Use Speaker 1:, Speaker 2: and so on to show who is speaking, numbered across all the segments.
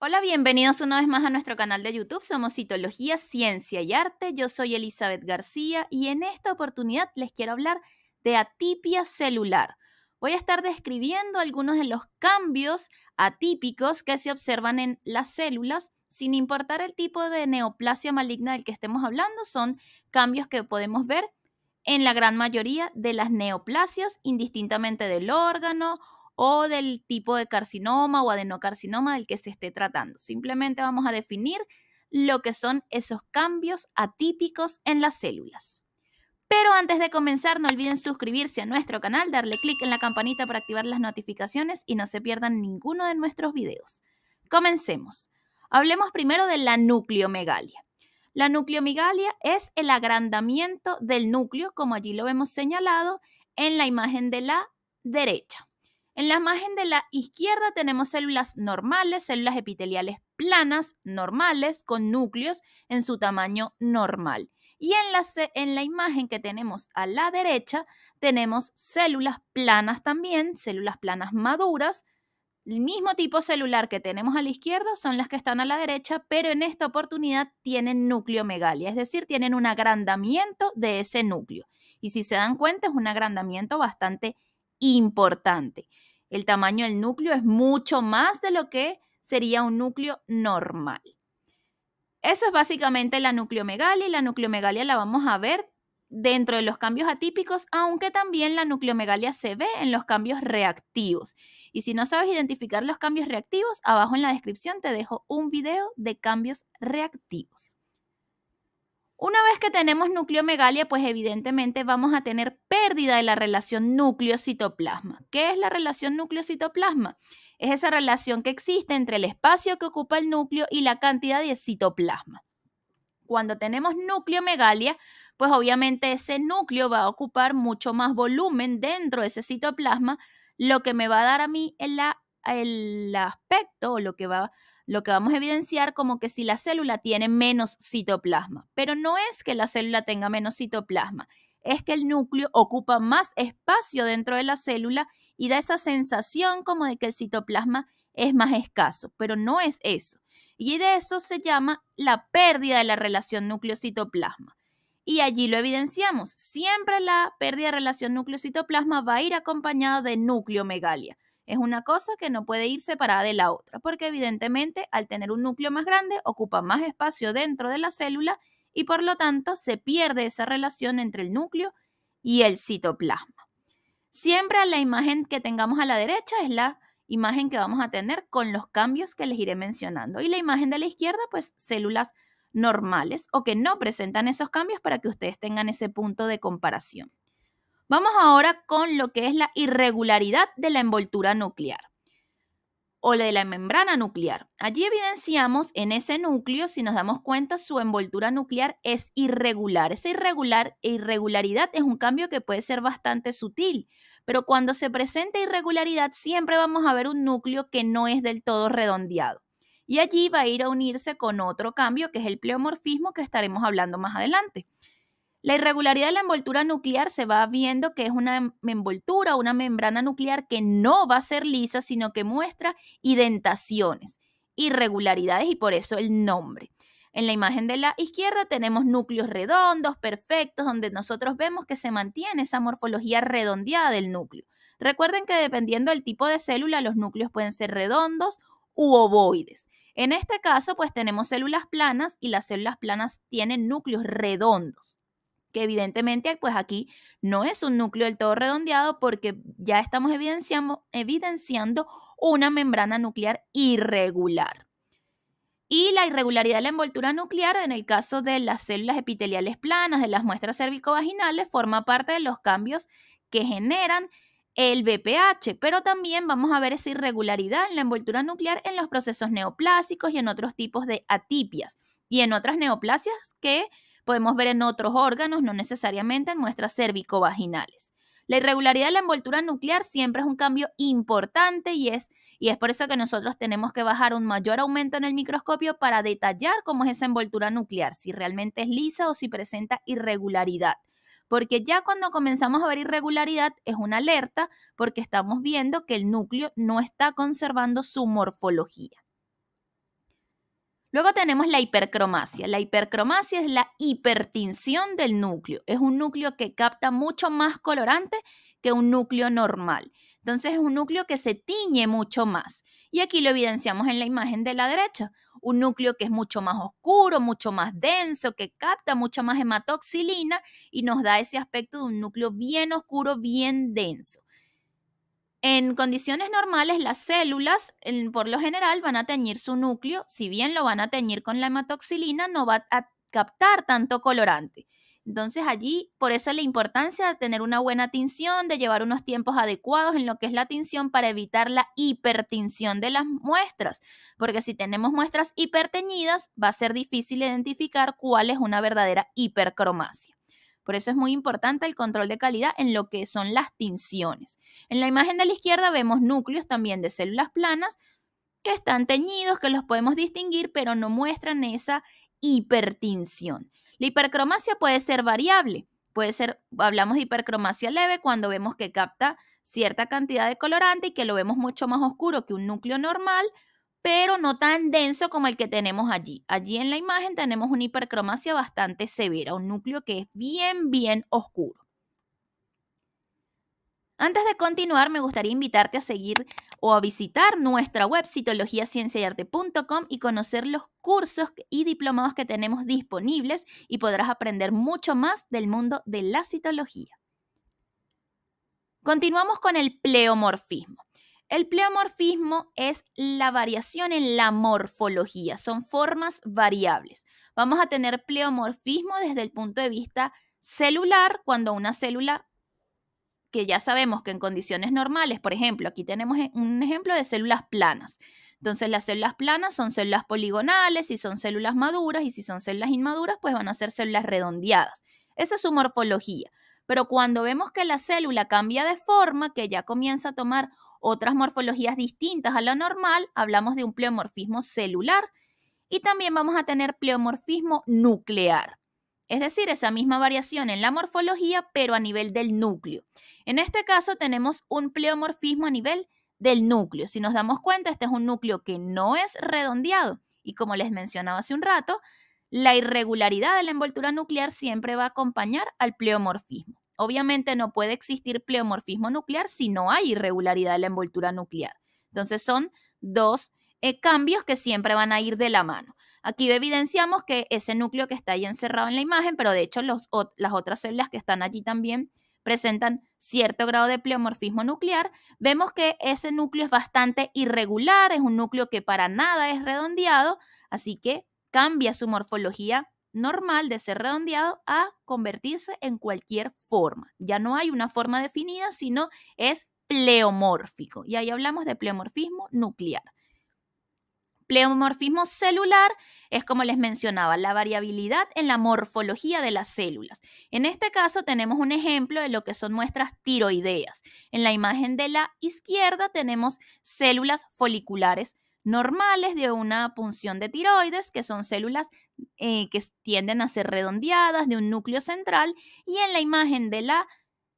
Speaker 1: Hola, bienvenidos una vez más a nuestro canal de YouTube. Somos Citología, Ciencia y Arte. Yo soy Elizabeth García y en esta oportunidad les quiero hablar de atipia celular. Voy a estar describiendo algunos de los cambios atípicos que se observan en las células, sin importar el tipo de neoplasia maligna del que estemos hablando, son cambios que podemos ver en la gran mayoría de las neoplasias, indistintamente del órgano o del tipo de carcinoma o adenocarcinoma del que se esté tratando. Simplemente vamos a definir lo que son esos cambios atípicos en las células. Pero antes de comenzar, no olviden suscribirse a nuestro canal, darle clic en la campanita para activar las notificaciones y no se pierdan ninguno de nuestros videos. Comencemos. Hablemos primero de la nucleomegalia. La nucleomegalia es el agrandamiento del núcleo, como allí lo vemos señalado en la imagen de la derecha. En la imagen de la izquierda tenemos células normales, células epiteliales planas, normales, con núcleos en su tamaño normal. Y en la, en la imagen que tenemos a la derecha tenemos células planas también, células planas maduras, el mismo tipo celular que tenemos a la izquierda son las que están a la derecha, pero en esta oportunidad tienen núcleo megalia, es decir, tienen un agrandamiento de ese núcleo. Y si se dan cuenta, es un agrandamiento bastante importante el tamaño del núcleo es mucho más de lo que sería un núcleo normal. Eso es básicamente la nucleomegalia y la nucleomegalia la vamos a ver dentro de los cambios atípicos, aunque también la nucleomegalia se ve en los cambios reactivos. Y si no sabes identificar los cambios reactivos, abajo en la descripción te dejo un video de cambios reactivos. Una vez que tenemos nucleomegalia, pues evidentemente vamos a tener pérdida de la relación núcleo-citoplasma. ¿Qué es la relación núcleo-citoplasma? Es esa relación que existe entre el espacio que ocupa el núcleo y la cantidad de citoplasma. Cuando tenemos nucleomegalia, pues obviamente ese núcleo va a ocupar mucho más volumen dentro de ese citoplasma, lo que me va a dar a mí el, el aspecto o lo que va a lo que vamos a evidenciar como que si la célula tiene menos citoplasma. Pero no es que la célula tenga menos citoplasma, es que el núcleo ocupa más espacio dentro de la célula y da esa sensación como de que el citoplasma es más escaso, pero no es eso. Y de eso se llama la pérdida de la relación núcleo-citoplasma. Y allí lo evidenciamos. Siempre la pérdida de relación núcleo-citoplasma va a ir acompañada de núcleo megalia. Es una cosa que no puede ir separada de la otra, porque evidentemente al tener un núcleo más grande ocupa más espacio dentro de la célula y por lo tanto se pierde esa relación entre el núcleo y el citoplasma. Siempre la imagen que tengamos a la derecha es la imagen que vamos a tener con los cambios que les iré mencionando. Y la imagen de la izquierda, pues células normales o que no presentan esos cambios para que ustedes tengan ese punto de comparación. Vamos ahora con lo que es la irregularidad de la envoltura nuclear o la de la membrana nuclear. Allí evidenciamos en ese núcleo, si nos damos cuenta, su envoltura nuclear es irregular. Esa irregular, irregularidad es un cambio que puede ser bastante sutil, pero cuando se presenta irregularidad siempre vamos a ver un núcleo que no es del todo redondeado. Y allí va a ir a unirse con otro cambio que es el pleomorfismo que estaremos hablando más adelante. La irregularidad de la envoltura nuclear se va viendo que es una envoltura, una membrana nuclear que no va a ser lisa, sino que muestra identaciones, irregularidades y por eso el nombre. En la imagen de la izquierda tenemos núcleos redondos, perfectos, donde nosotros vemos que se mantiene esa morfología redondeada del núcleo. Recuerden que dependiendo del tipo de célula, los núcleos pueden ser redondos u ovoides. En este caso, pues tenemos células planas y las células planas tienen núcleos redondos que evidentemente pues aquí no es un núcleo del todo redondeado porque ya estamos evidenciando, una membrana nuclear irregular. Y la irregularidad de la envoltura nuclear en el caso de las células epiteliales planas, de las muestras cervicovaginales forma parte de los cambios que generan el BPH, pero también vamos a ver esa irregularidad en la envoltura nuclear en los procesos neoplásicos y en otros tipos de atipias y en otras neoplasias que Podemos ver en otros órganos, no necesariamente en muestras cervicovaginales. La irregularidad de la envoltura nuclear siempre es un cambio importante y es, y es por eso que nosotros tenemos que bajar un mayor aumento en el microscopio para detallar cómo es esa envoltura nuclear, si realmente es lisa o si presenta irregularidad. Porque ya cuando comenzamos a ver irregularidad es una alerta porque estamos viendo que el núcleo no está conservando su morfología. Luego tenemos la hipercromasia. La hipercromasia es la hipertinción del núcleo. Es un núcleo que capta mucho más colorante que un núcleo normal. Entonces es un núcleo que se tiñe mucho más. Y aquí lo evidenciamos en la imagen de la derecha. Un núcleo que es mucho más oscuro, mucho más denso, que capta mucho más hematoxilina y nos da ese aspecto de un núcleo bien oscuro, bien denso. En condiciones normales, las células, por lo general, van a teñir su núcleo. Si bien lo van a teñir con la hematoxilina, no va a captar tanto colorante. Entonces allí, por eso la importancia de tener una buena tinción, de llevar unos tiempos adecuados en lo que es la tinción para evitar la hipertinción de las muestras, porque si tenemos muestras hiperteñidas va a ser difícil identificar cuál es una verdadera hipercromasia. Por eso es muy importante el control de calidad en lo que son las tinciones. En la imagen de la izquierda vemos núcleos también de células planas que están teñidos, que los podemos distinguir, pero no muestran esa hipertinción. La hipercromacia puede ser variable. Puede ser, hablamos de hipercromacia leve cuando vemos que capta cierta cantidad de colorante y que lo vemos mucho más oscuro que un núcleo normal, pero no tan denso como el que tenemos allí. Allí en la imagen tenemos una hipercromasia bastante severa, un núcleo que es bien, bien oscuro. Antes de continuar, me gustaría invitarte a seguir o a visitar nuestra web citologiacienciayarte.com y conocer los cursos y diplomados que tenemos disponibles y podrás aprender mucho más del mundo de la citología. Continuamos con el pleomorfismo. El pleomorfismo es la variación en la morfología, son formas variables. Vamos a tener pleomorfismo desde el punto de vista celular, cuando una célula que ya sabemos que en condiciones normales, por ejemplo, aquí tenemos e, un ejemplo de células planas. Entonces las células planas son células poligonales, si son células maduras y si son células inmaduras, pues van a ser células redondeadas. Esa es su morfología. Pero cuando vemos que la célula cambia de forma, que ya comienza a tomar otras morfologías distintas a la normal, hablamos de un pleomorfismo celular y también vamos a tener pleomorfismo nuclear. Es decir, esa misma variación en la morfología, pero a nivel del núcleo. En este caso tenemos un pleomorfismo a nivel del núcleo. Si nos damos cuenta, este es un núcleo que no es redondeado. Y como les mencionaba hace un rato, la irregularidad de la envoltura nuclear siempre va a acompañar al pleomorfismo. Obviamente no puede existir pleomorfismo nuclear si no hay irregularidad en la envoltura nuclear. Entonces son dos eh, cambios que siempre van a ir de la mano. Aquí evidenciamos que ese núcleo que está ahí encerrado en la imagen, pero de hecho las otras células que están allí también presentan cierto grado de pleomorfismo nuclear, vemos que ese núcleo es bastante irregular, es un núcleo que para nada es redondeado, así que cambia su morfología normal de ser redondeado a convertirse en cualquier forma. Ya no hay una forma definida, sino es pleomórfico. Y ahí hablamos de pleomorfismo nuclear. Pleomorfismo celular es, como les mencionaba, la variabilidad en la morfología de las células. En este caso tenemos un ejemplo de lo que son nuestras tiroideas. En la imagen de la izquierda tenemos células foliculares normales de una punción de tiroides, que son células eh, que tienden a ser redondeadas de un núcleo central, y en la imagen de la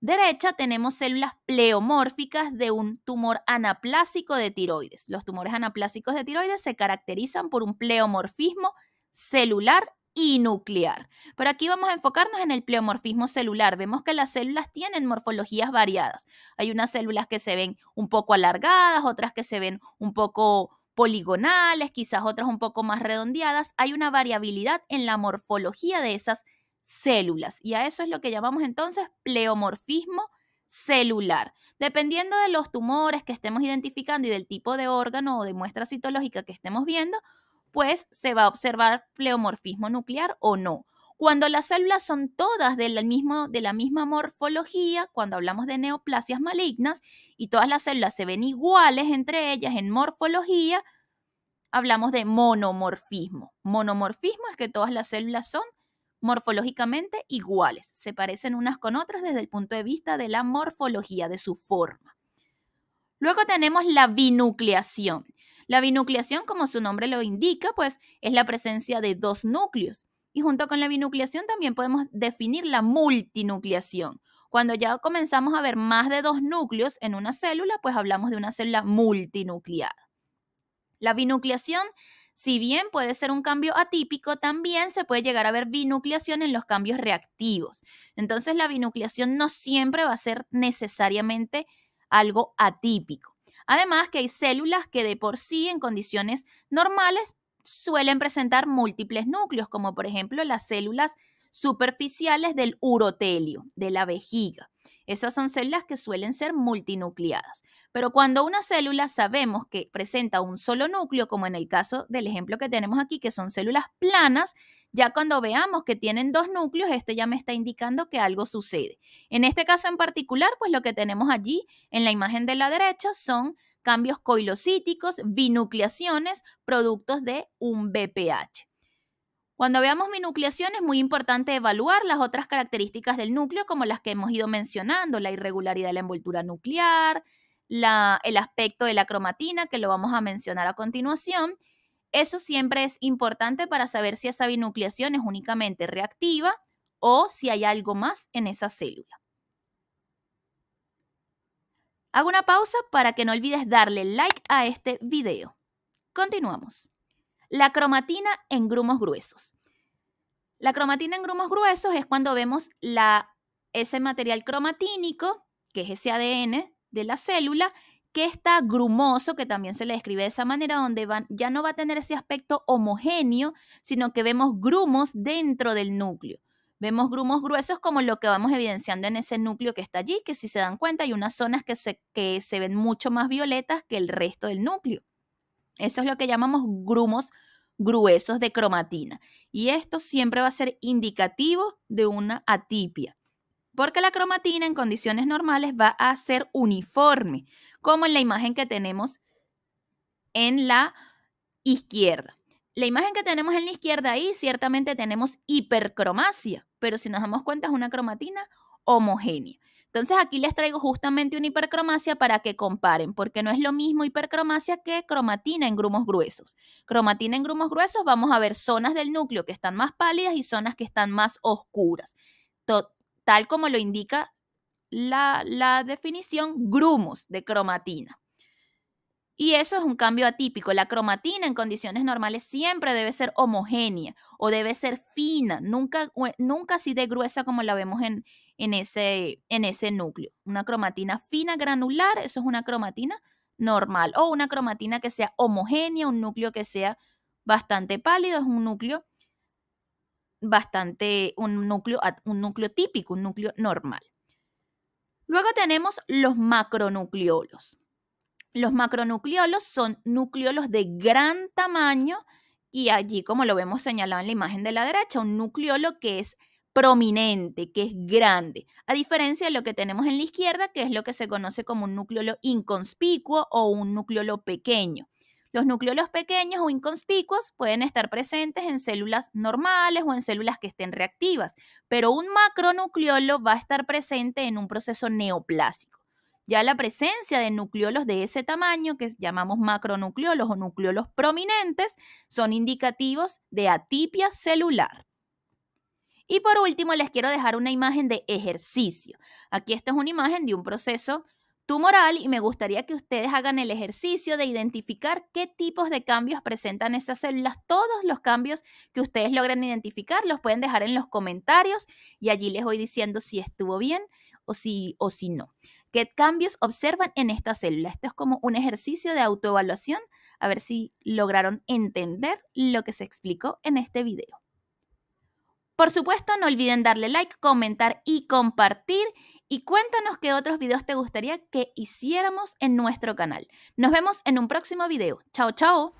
Speaker 1: derecha tenemos células pleomórficas de un tumor anaplásico de tiroides. Los tumores anaplásicos de tiroides se caracterizan por un pleomorfismo celular y nuclear. Pero aquí vamos a enfocarnos en el pleomorfismo celular. Vemos que las células tienen morfologías variadas. Hay unas células que se ven un poco alargadas, otras que se ven un poco poligonales, quizás otras un poco más redondeadas, hay una variabilidad en la morfología de esas células y a eso es lo que llamamos entonces pleomorfismo celular. Dependiendo de los tumores que estemos identificando y del tipo de órgano o de muestra citológica que estemos viendo, pues se va a observar pleomorfismo nuclear o no. Cuando las células son todas mismo, de la misma morfología, cuando hablamos de neoplasias malignas, y todas las células se ven iguales entre ellas en morfología, hablamos de monomorfismo. Monomorfismo es que todas las células son morfológicamente iguales, se parecen unas con otras desde el punto de vista de la morfología, de su forma. Luego tenemos la binucleación. La binucleación, como su nombre lo indica, pues es la presencia de dos núcleos. Y junto con la binucleación también podemos definir la multinucleación. Cuando ya comenzamos a ver más de dos núcleos en una célula, pues hablamos de una célula multinucleada. La binucleación, si bien puede ser un cambio atípico, también se puede llegar a ver binucleación en los cambios reactivos. Entonces, la binucleación no siempre va a ser necesariamente algo atípico. Además que hay células que de por sí en condiciones normales suelen presentar múltiples núcleos, como por ejemplo las células superficiales del urotelio, de la vejiga. Esas son células que suelen ser multinucleadas. Pero cuando una célula sabemos que presenta un solo núcleo, como en el caso del ejemplo que tenemos aquí, que son células planas, ya cuando veamos que tienen dos núcleos, esto ya me está indicando que algo sucede. En este caso en particular, pues lo que tenemos allí en la imagen de la derecha son cambios coilocíticos, binucleaciones, productos de un BPH. Cuando veamos binucleación es muy importante evaluar las otras características del núcleo como las que hemos ido mencionando, la irregularidad de la envoltura nuclear, el aspecto de la cromatina, que lo vamos a mencionar a continuación. Eso siempre es importante para saber si esa binucleación es únicamente reactiva o si hay algo más en esa célula. Hago una pausa para que no olvides darle like a este video. Continuamos. La cromatina en grumos gruesos. La cromatina en grumos gruesos es cuando vemos ese material cromatínico, que es ese ADN de la célula, que está grumoso, que también se le describe de esa manera, donde ya no va a tener ese aspecto homogéneo, sino que vemos grumos dentro del núcleo. Vemos grumos gruesos como lo que vamos evidenciando en ese núcleo que está allí, que si se dan cuenta hay unas zonas que se, que se ven mucho más violetas que el resto del núcleo. Eso es lo que llamamos grumos gruesos de cromatina. Y esto siempre va a ser indicativo de una atipia, porque la cromatina en condiciones normales va a ser uniforme, como en la imagen que tenemos en la izquierda la imagen que tenemos en la izquierda ahí, ciertamente tenemos hipercromacia, pero si nos damos cuenta es una cromatina homogénea. Entonces aquí les traigo justamente una hipercromasia para que comparen, porque no es lo mismo hipercromasia que cromatina en grumos gruesos. Cromatina en grumos gruesos vamos a ver zonas del núcleo que están más pálidas y zonas que están más oscuras, tal como lo indica la, la definición grumos de cromatina. Y eso es un cambio atípico. La cromatina en condiciones normales siempre debe ser homogénea o debe ser fina, nunca, nunca así de gruesa como la vemos en, ese, en ese núcleo. Una cromatina fina granular, eso es una cromatina normal o una cromatina que sea homogénea, un núcleo que sea bastante pálido, es un núcleo bastante, un núcleo, un núcleo típico, un núcleo normal. Luego tenemos los macronucleolos. Los macronucleolos son nucleolos de gran tamaño y allí, como lo vemos señalado en la imagen de la derecha, un nucleolo que es prominente, que es grande, a diferencia de lo que tenemos en la izquierda, que es lo que se conoce como un núcleolo inconspicuo o un nucleolo pequeño. Los núcleolos pequeños o inconspicuos pueden estar presentes en células normales o en células que estén reactivas, pero un macronucleolo va a estar presente en un proceso neoplásico. Ya la presencia de nucleolos de ese tamaño, que llamamos macronucleolos o nucleolos prominentes, son indicativos de atipia celular. Y por último, les quiero dejar una imagen de ejercicio. Aquí esta es una imagen de un proceso tumoral y me gustaría que ustedes hagan el ejercicio de identificar qué tipos de cambios presentan esas células. Todos los cambios que ustedes logran identificar los pueden dejar en los comentarios y allí les voy diciendo si estuvo bien o si, o si no. ¿Qué cambios observan en esta célula? Esto es como un ejercicio de autoevaluación, a ver si lograron entender lo que se explicó en este video. Por supuesto, no olviden darle like, comentar y compartir. Y cuéntanos qué otros videos te gustaría que hiciéramos en nuestro canal. Nos vemos en un próximo video. Chao, chao.